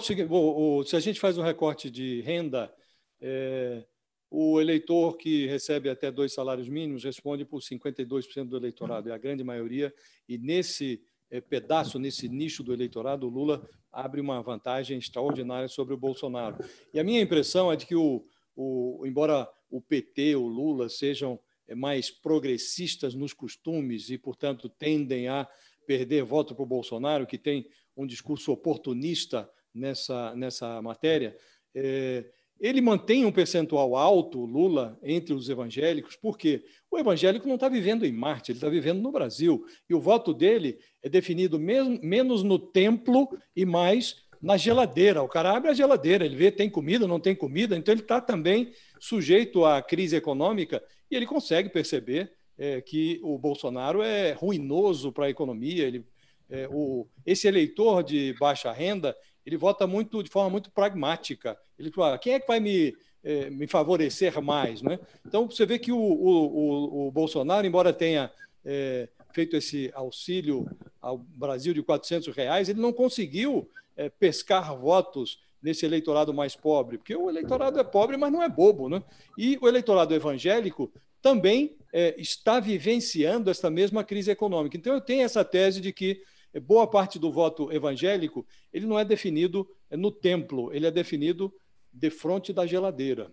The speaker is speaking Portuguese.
se a gente faz um recorte de renda, é, o eleitor que recebe até dois salários mínimos responde por 52% do eleitorado, é a grande maioria, e nesse é, pedaço, nesse nicho do eleitorado, o Lula abre uma vantagem extraordinária sobre o Bolsonaro. E a minha impressão é de que, o, o embora o PT, o Lula sejam é, mais progressistas nos costumes e, portanto, tendem a perder voto para o Bolsonaro, que tem um discurso oportunista nessa, nessa matéria, é, ele mantém um percentual alto, Lula, entre os evangélicos, porque o evangélico não está vivendo em Marte, ele está vivendo no Brasil. E o voto dele é definido mesmo, menos no templo e mais na geladeira. O cara abre a geladeira, ele vê tem comida, não tem comida, então ele está também sujeito à crise econômica e ele consegue perceber é, que o Bolsonaro é ruinoso para a economia, ele é, o, esse eleitor de baixa renda ele vota muito de forma muito pragmática. Ele fala, quem é que vai me, é, me favorecer mais? Né? Então, você vê que o, o, o Bolsonaro, embora tenha é, feito esse auxílio ao Brasil de 400, reais, ele não conseguiu é, pescar votos nesse eleitorado mais pobre, porque o eleitorado é pobre, mas não é bobo. Né? E o eleitorado evangélico também está vivenciando essa mesma crise econômica. Então, eu tenho essa tese de que boa parte do voto evangélico ele não é definido é no templo, ele é definido de frente da geladeira.